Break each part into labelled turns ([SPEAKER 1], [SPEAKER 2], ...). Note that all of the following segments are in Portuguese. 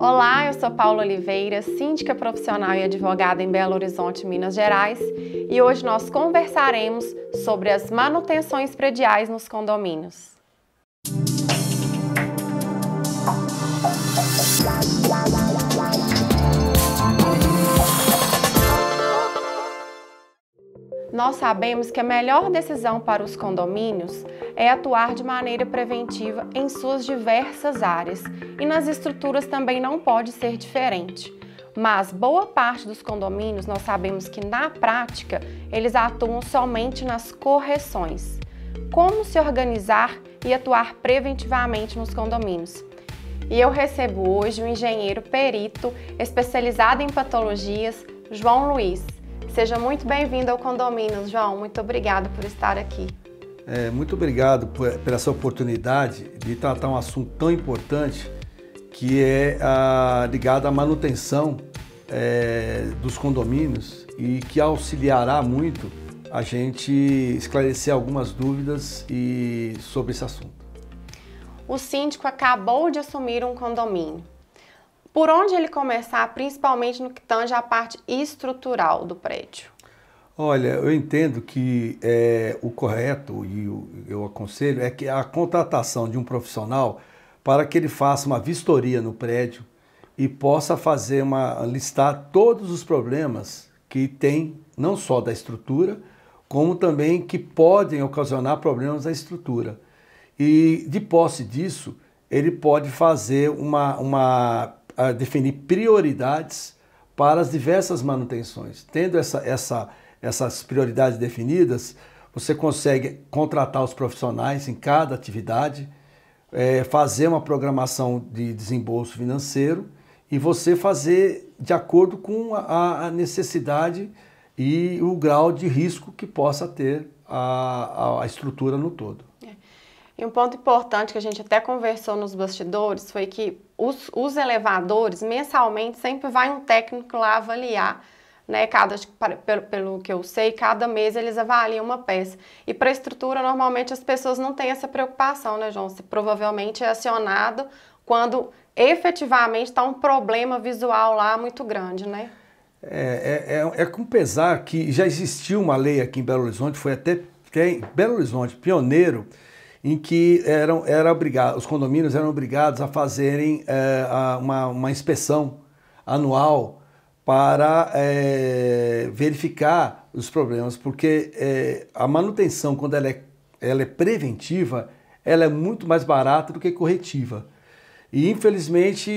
[SPEAKER 1] Olá, eu sou Paula Oliveira, síndica profissional e advogada em Belo Horizonte, Minas Gerais, e hoje nós conversaremos sobre as manutenções prediais nos condomínios. Nós sabemos que a melhor decisão para os condomínios é atuar de maneira preventiva em suas diversas áreas e nas estruturas também não pode ser diferente. Mas boa parte dos condomínios nós sabemos que na prática eles atuam somente nas correções. Como se organizar e atuar preventivamente nos condomínios? E eu recebo hoje o um engenheiro perito especializado em patologias, João Luiz. Seja muito bem-vindo ao Condomínios, João. Muito obrigada por estar aqui.
[SPEAKER 2] É, muito obrigado por, por essa oportunidade de tratar um assunto tão importante que é a, ligado à manutenção é, dos condomínios e que auxiliará muito a gente esclarecer algumas dúvidas e, sobre esse assunto.
[SPEAKER 1] O síndico acabou de assumir um condomínio. Por onde ele começar, principalmente no que tange à parte estrutural do prédio?
[SPEAKER 2] Olha, eu entendo que é, o correto e eu aconselho é que a contratação de um profissional para que ele faça uma vistoria no prédio e possa fazer uma listar todos os problemas que tem não só da estrutura, como também que podem ocasionar problemas na estrutura. E de posse disso, ele pode fazer uma, uma definir prioridades para as diversas manutenções, tendo essa, essa essas prioridades definidas, você consegue contratar os profissionais em cada atividade, é, fazer uma programação de desembolso financeiro e você fazer de acordo com a, a necessidade e o grau de risco que possa ter a, a, a estrutura no todo.
[SPEAKER 1] É. E um ponto importante que a gente até conversou nos bastidores foi que os, os elevadores, mensalmente, sempre vai um técnico lá avaliar né? Cada, pelo que eu sei, cada mês eles avaliam uma peça. E para estrutura, normalmente as pessoas não têm essa preocupação, né, João? Você provavelmente é acionado quando efetivamente está um problema visual lá muito grande, né?
[SPEAKER 2] É, é, é, é, com pesar que já existiu uma lei aqui em Belo Horizonte, foi até, até Belo Horizonte, pioneiro, em que eram, era obrigado, os condomínios eram obrigados a fazerem é, a, uma, uma inspeção anual para é, verificar os problemas, porque é, a manutenção, quando ela é, ela é preventiva, ela é muito mais barata do que corretiva. E infelizmente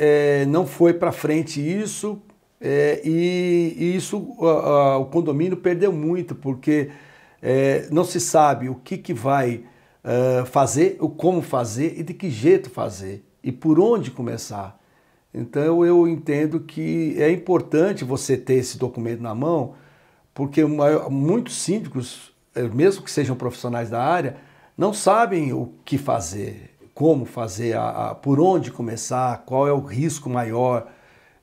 [SPEAKER 2] é, não foi para frente isso, é, e, e, isso a, a, o condomínio perdeu muito, porque é, não se sabe o que, que vai uh, fazer, o como fazer e de que jeito fazer, e por onde começar. Então eu entendo que é importante você ter esse documento na mão, porque muitos síndicos, eh, mesmo que sejam profissionais da área, não sabem o que fazer, como fazer, a, a, por onde começar, qual é o risco maior.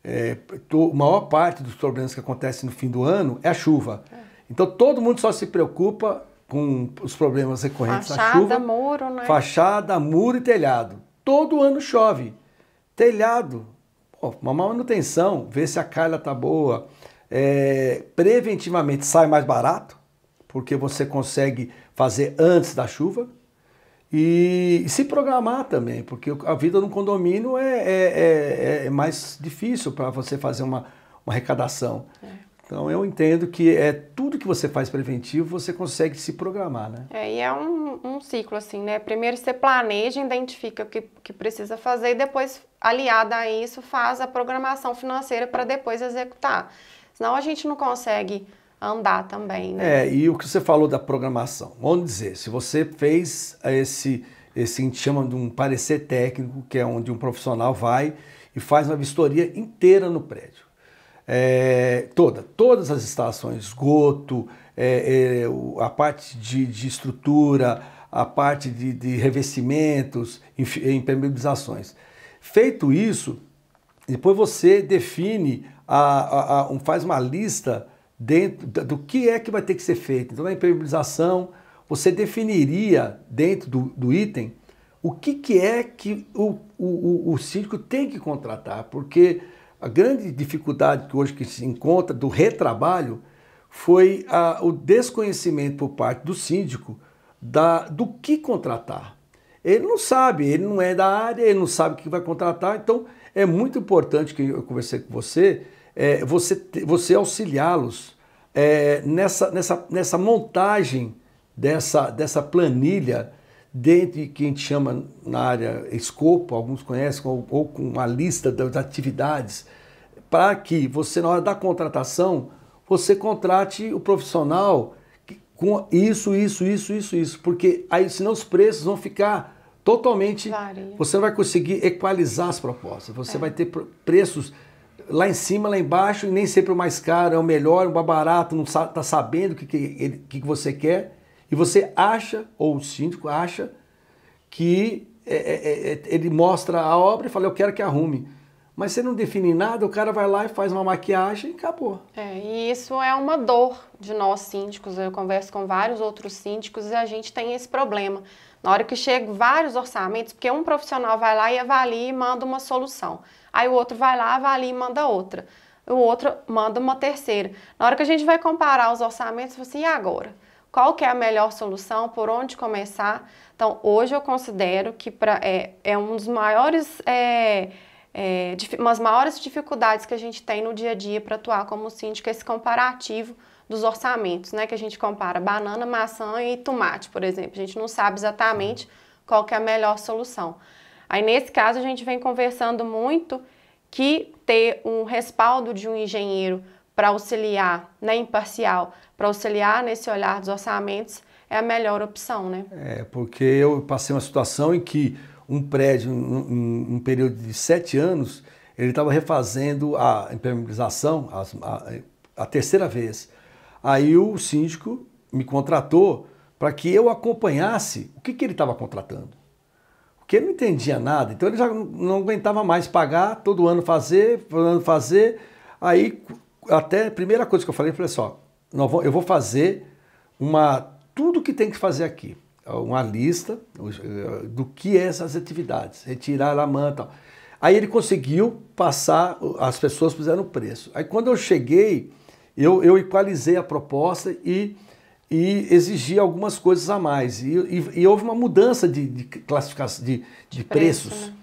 [SPEAKER 2] É, to, maior parte dos problemas que acontecem no fim do ano é a chuva. É. Então todo mundo só se preocupa com os problemas recorrentes fachada, chuva chuva. Muro, né? Fachada, muro e telhado. Todo ano chove. Telhado, Pô, uma manutenção, ver se a calha tá boa. É, preventivamente sai mais barato, porque você consegue fazer antes da chuva. E, e se programar também, porque a vida no condomínio é, é, é, é mais difícil para você fazer uma, uma arrecadação. É. Então eu entendo que é tudo que você faz preventivo você consegue se programar, né?
[SPEAKER 1] É, e é um, um ciclo assim, né? Primeiro você planeja, identifica o que, que precisa fazer e depois, aliada a isso, faz a programação financeira para depois executar. Senão a gente não consegue andar também, né? É,
[SPEAKER 2] e o que você falou da programação. Vamos dizer, se você fez eh, esse, esse a gente chama de um parecer técnico, que é onde um profissional vai e faz uma vistoria inteira no prédio é, toda, todas as instalações, esgoto, é, é, a parte de, de, estrutura, a parte de, de revestimentos, impermeabilizações. Feito isso, depois você define, a, a, a, faz uma lista dentro do que é que vai ter que ser feito. Então, na impermeabilização, você definiria dentro do, do item o que, que é que o, o, o síndico tem que contratar, porque a grande dificuldade que hoje que se encontra do retrabalho foi a, o desconhecimento por parte do síndico da, do que contratar. Ele não sabe, ele não é da área, ele não sabe o que vai contratar, então é muito importante que eu conversei com você, é, você, você auxiliá-los é, nessa, nessa, nessa montagem dessa, dessa planilha dentro de quem chama na área escopo, alguns conhecem, ou, ou com uma lista das atividades, para que você, na hora da contratação, você contrate o profissional com isso, isso, isso, isso, isso, porque aí senão os preços vão ficar totalmente. Varia. Você não vai conseguir equalizar as propostas, você é. vai ter preços lá em cima, lá embaixo, e nem sempre o mais caro é o melhor, o mais barato, não está sabendo o que, que, que você quer. E você acha, ou o síndico acha, que é é, é, é, ele mostra a obra e fala, eu quero que arrume. Mas você não define nada, o cara vai lá e faz uma maquiagem e acabou.
[SPEAKER 1] É, e isso é uma dor de nós síndicos. Eu converso com vários outros síndicos e a gente tem esse problema. Na hora que chegam vários orçamentos, porque um profissional vai lá e avalia e manda uma solução. Aí o outro vai lá, avalia e manda outra. O outro manda uma terceira. Na hora que a gente vai comparar os orçamentos, você assim, e agora? qual que é a melhor solução, por onde começar. Então, hoje eu considero que pra, é, é um dos maiores, é, é, umas maiores dificuldades que a gente tem no dia a dia para atuar como síndico, é esse comparativo dos orçamentos, né? Que a gente compara banana, maçã e tomate, por exemplo. A gente não sabe exatamente qual que é a melhor solução. Aí, nesse caso, a gente vem conversando muito que ter um respaldo de um engenheiro para auxiliar, né, imparcial, para auxiliar nesse olhar dos orçamentos é a melhor opção, né? É,
[SPEAKER 2] porque eu passei uma situação em que um prédio, um, um período de sete anos, ele estava refazendo a impermeabilização a, a, a terceira vez. Aí o síndico me contratou para que eu acompanhasse o que, que ele estava contratando. Porque ele não entendia nada, então ele já não aguentava mais pagar, todo ano fazer, todo ano fazer. Aí até a primeira coisa que eu falei, eu falei só, assim, eu vou fazer uma tudo que tem que fazer aqui, uma lista eh, do que é essas atividades, retirar a manta. Aí ele conseguiu passar, as pessoas fizeram o preço. Aí quando eu cheguei, eu, eu equalizei a proposta e, e exigi algumas coisas a mais. E, e, e houve uma mudança de, de classificação, de, de, de preços. Preço, né?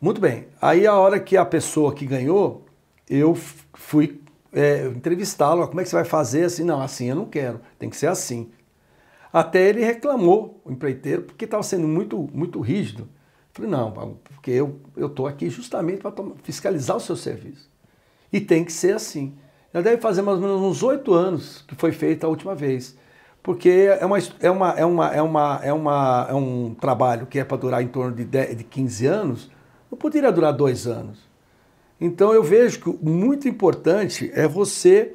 [SPEAKER 2] Muito bem. Aí a hora que a pessoa que ganhou, eu fui é, entrevistá-lo, como é que você vai fazer assim? Não, assim eu não quero, tem que ser assim. Até ele reclamou, o empreiteiro, porque estava sendo muito, muito rígido. Falei, não, porque eu estou aqui justamente para fiscalizar o seu serviço. E tem que ser assim. Já deve fazer mais ou menos uns oito anos que foi feita a última vez. Porque é, uma, é, uma, é, uma, é, uma, é, uma, é um trabalho que é para durar em torno de, 10, de 15 anos, não poderia durar dois anos. Então eu vejo que muito importante é você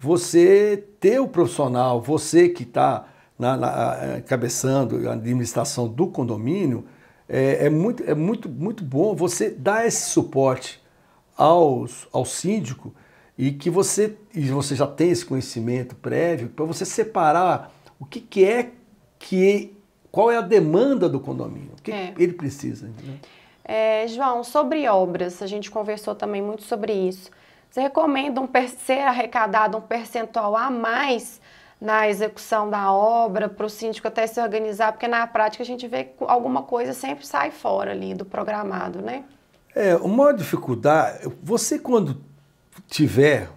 [SPEAKER 2] você ter o profissional, você que está na, na, eh, cabeçando a administração do condomínio, é, é, muito, é muito, muito bom você dar esse suporte aos, ao síndico e que você, e você já tem esse conhecimento prévio para você separar o que, que é que qual é a demanda do condomínio, o que, é. que ele precisa.
[SPEAKER 1] É, João, sobre obras, a gente conversou também muito sobre isso. Você recomenda um, ser arrecadado um percentual a mais na execução da obra, para o síndico até se organizar, porque na prática a gente vê que alguma coisa sempre sai fora ali do programado, né?
[SPEAKER 2] É, uma dificuldade, você quando tiver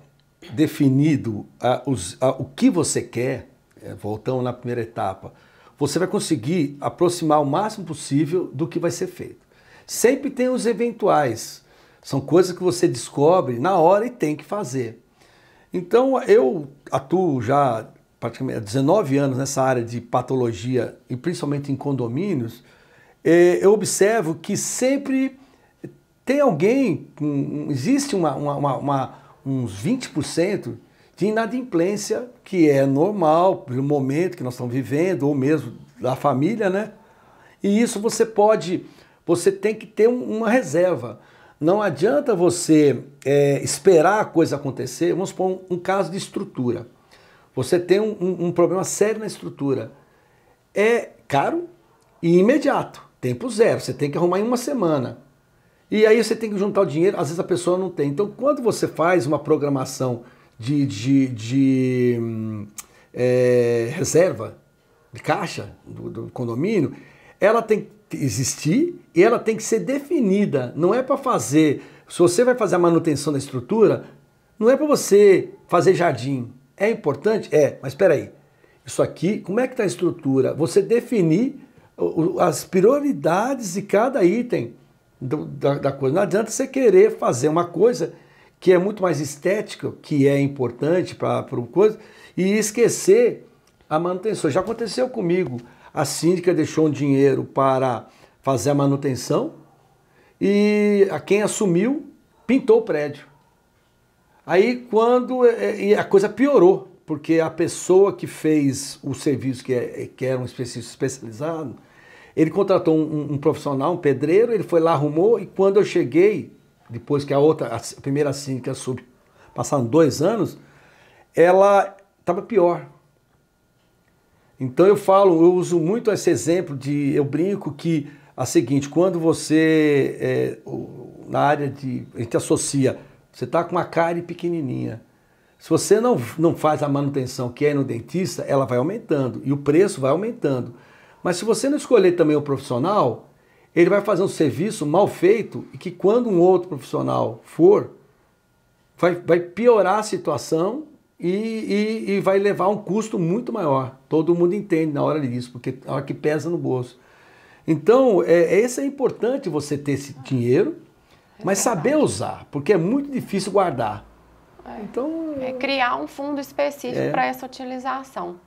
[SPEAKER 2] definido a, os, a, o que você quer, é, voltando na primeira etapa, você vai conseguir aproximar o máximo possível do que vai ser feito. Sempre tem os eventuais. São coisas que você descobre na hora e tem que fazer. Então, eu atuo já praticamente há 19 anos nessa área de patologia e principalmente em condomínios. É, eu observo que sempre tem alguém, existe uma, uma, uma, uns 20% de inadimplência, que é normal pelo momento que nós estamos vivendo, ou mesmo da família, né? E isso você pode você tem que ter uma reserva. Não adianta você é, esperar a coisa acontecer. Vamos supor um, um caso de estrutura. Você tem um, um, problema sério na estrutura. É caro e imediato. Tempo zero. Você tem que arrumar em uma semana. E aí você tem que juntar o dinheiro. Às vezes a pessoa não tem. Então, quando você faz uma programação de, de, de é, reserva, de caixa do, do condomínio, ela tem existir e ela tem que ser definida. Não é para fazer. Se você vai fazer a manutenção da estrutura, não é para você fazer jardim. É importante? É, mas espera aí. Isso aqui, como é que está a estrutura? Você definir as prioridades de cada item da, da coisa. Não adianta você querer fazer uma coisa que é muito mais estética, que é importante para uma coisa, e esquecer a manutenção. Já aconteceu comigo a síndica deixou um dinheiro para fazer a manutenção e a quem assumiu pintou o prédio. Aí quando é, é, e a coisa piorou, porque a pessoa que fez o serviço, que, é, é que era um específico especializado, ele contratou um, um, profissional, um pedreiro, ele foi lá, arrumou, e quando eu cheguei, depois que a outra, a primeira síndica subiu, passaram dois anos, ela estava pior. Então eu falo, eu uso muito esse exemplo de, eu brinco que a seguinte, quando você é, na área de, a gente associa, você está com uma cárie pequenininha. Se você não, não faz a manutenção que é no dentista, ela vai aumentando e o preço vai aumentando. Mas se você não escolher também o profissional, ele vai fazer um serviço mal feito e que quando um outro profissional for, vai, vai piorar a situação e, e, e, vai levar um custo muito maior. Todo mundo entende na hora disso, porque é hora que pesa no bolso. Então, é, é, esse é importante você ter esse dinheiro, é mas saber usar, porque é muito difícil guardar.
[SPEAKER 1] É. Então, é criar um fundo específico é. para essa utilização.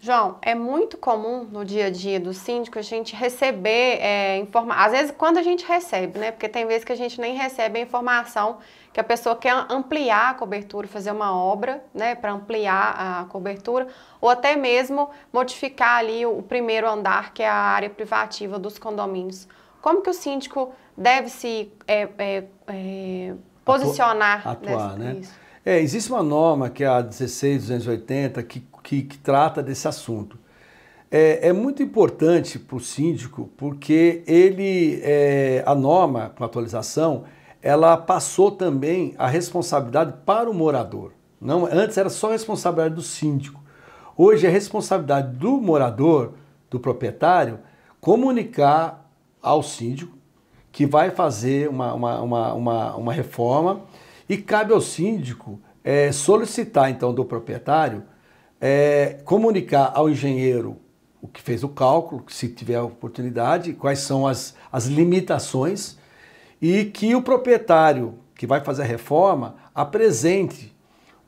[SPEAKER 1] João, é muito comum no dia a dia do síndico a gente receber é, informação. Às vezes, quando a gente recebe, né? Porque tem vezes que a gente nem recebe a informação que a pessoa quer ampliar a cobertura, fazer uma obra, né? Para ampliar a cobertura, ou até mesmo modificar ali o primeiro andar, que é a área privativa dos condomínios. Como que o síndico deve se é, é, é posicionar? Atuar, né? Isso?
[SPEAKER 2] É, existe uma norma que é a 16280 que que, que trata desse assunto. É, é muito importante para o síndico porque ele, é, a norma com atualização, ela passou também a responsabilidade para o morador. Não, antes era só responsabilidade do síndico. Hoje é responsabilidade do morador, do proprietário, comunicar ao síndico que vai fazer uma, uma, uma, uma, uma reforma e cabe ao síndico é, solicitar então do proprietário é, comunicar ao engenheiro o que fez o cálculo, se tiver oportunidade, quais são as, as limitações e que o proprietário que vai fazer a reforma apresente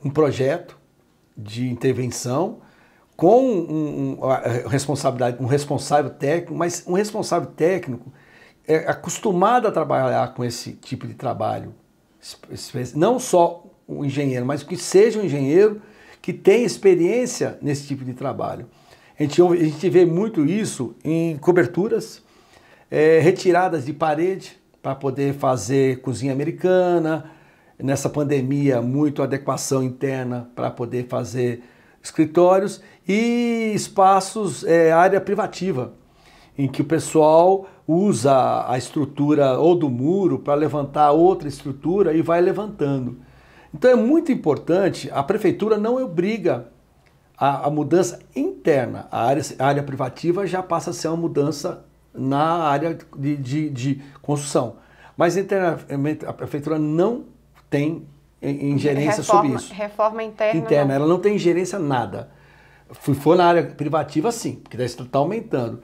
[SPEAKER 2] um projeto de intervenção com um, um, responsabilidade, um responsável técnico, mas um responsável técnico é acostumado a trabalhar com esse tipo de trabalho. Não só o engenheiro, mas que seja um engenheiro que tem experiência nesse tipo de trabalho. A gente, a gente vê muito isso em coberturas, é, retiradas de parede para poder fazer cozinha americana, nessa pandemia, muito adequação interna para poder fazer escritórios e espaços, é, área privativa, em que o pessoal usa a estrutura ou do muro para levantar outra estrutura e vai levantando. Então é muito importante, a prefeitura não obriga a, a mudança interna. A área, a área, privativa já passa a ser uma mudança na área de, de, de construção. Mas internamente a prefeitura não tem ingerência é, reforma, sobre isso.
[SPEAKER 1] Reforma interna. Interna, não. ela
[SPEAKER 2] não tem ingerência nada. Se for na área privativa, sim, porque daí está tá aumentando.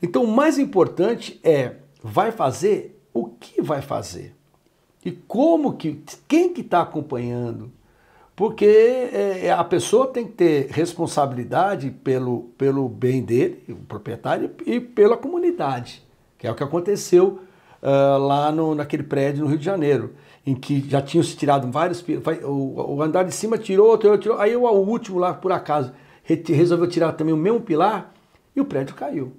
[SPEAKER 2] Então o mais importante é vai fazer o que vai fazer. E como que, quem que está acompanhando? Porque é, é, a pessoa tem que ter responsabilidade pelo, pelo bem dele, o proprietário, e pela comunidade, que é o que aconteceu uh, lá no, naquele prédio no Rio de Janeiro, em que já tinham se tirado vários. Vai, o, o, andar de cima tirou, outro tirou. Aí o último lá, por acaso, resolveu tirar também o mesmo pilar e o prédio caiu.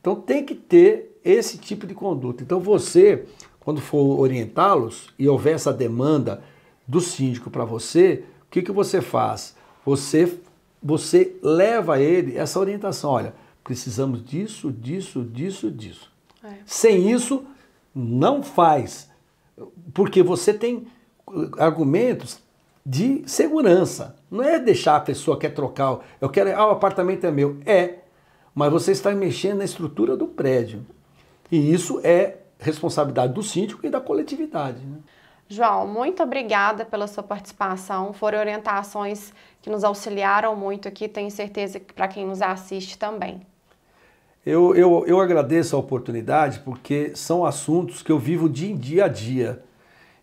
[SPEAKER 2] Então tem que ter esse tipo de conduta. Então você, quando for orientá-los e houver essa demanda do síndico para você, o que, que você faz? Você, você leva a ele essa orientação: olha, precisamos disso, disso, disso, disso. É. Sem isso, não faz. Porque você tem eh, argumentos de segurança. Não é deixar a pessoa quer trocar, eu quero, ah, o apartamento é meu. É, mas você está mexendo na estrutura do prédio. E isso é responsabilidade do síndico e da coletividade. Né?
[SPEAKER 1] João, muito obrigada pela sua participação. Foram orientações que nos auxiliaram muito aqui, tenho certeza que para quem nos assiste também.
[SPEAKER 2] Eu, eu, eu agradeço a oportunidade porque são assuntos que eu vivo de dia a dia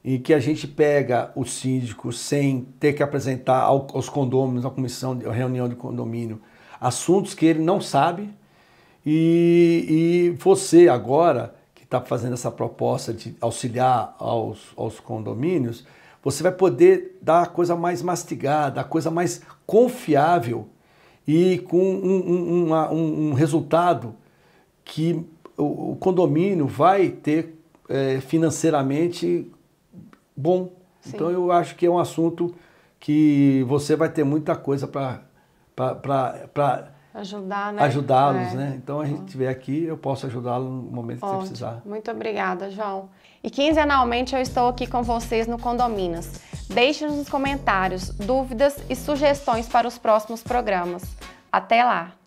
[SPEAKER 2] e que a gente pega o síndico sem ter que apresentar aos condôminos, à comissão, à reunião de condomínio, assuntos que ele não sabe e, e você agora está fazendo essa proposta de auxiliar aos, aos condomínios, você vai poder dar a coisa mais mastigada, a coisa mais confiável e com um, um, uma, um, um resultado que o, o, condomínio vai ter é, financeiramente bom. Sim. Então eu acho que é um assunto que você vai ter muita coisa para
[SPEAKER 1] ajudar, né? Ajudá-los, é. né?
[SPEAKER 2] Então a gente estiver uhum. aqui, eu posso ajudá-lo no momento Ótimo. que você precisar.
[SPEAKER 1] Muito obrigada, João. E quinzenalmente eu estou aqui com vocês no Condominas. Deixe-nos nos comentários dúvidas e sugestões para os próximos programas. Até lá!